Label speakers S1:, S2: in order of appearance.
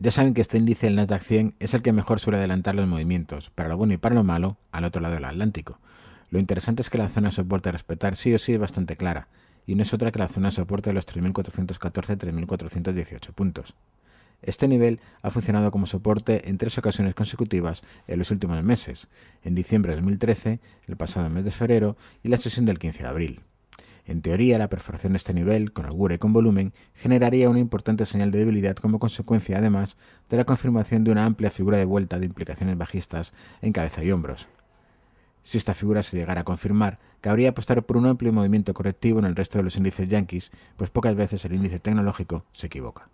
S1: Ya saben que este índice del Nasdaq 100 es el que mejor suele adelantar los movimientos, para lo bueno y para lo malo, al otro lado del Atlántico. Lo interesante es que la zona de soporte a respetar sí o sí es bastante clara, y no es otra que la zona de soporte de los 3.414-3.418 puntos. Este nivel ha funcionado como soporte en tres ocasiones consecutivas en los últimos meses, en diciembre de 2013, el pasado mes de febrero y la sesión del 15 de abril. En teoría, la perforación de este nivel, con augura y con volumen, generaría una importante señal de debilidad como consecuencia, además, de la confirmación de una amplia figura de vuelta de implicaciones bajistas en cabeza y hombros. Si esta figura se llegara a confirmar, cabría apostar por un amplio movimiento correctivo en el resto de los índices yankees, pues pocas veces el índice tecnológico se equivoca.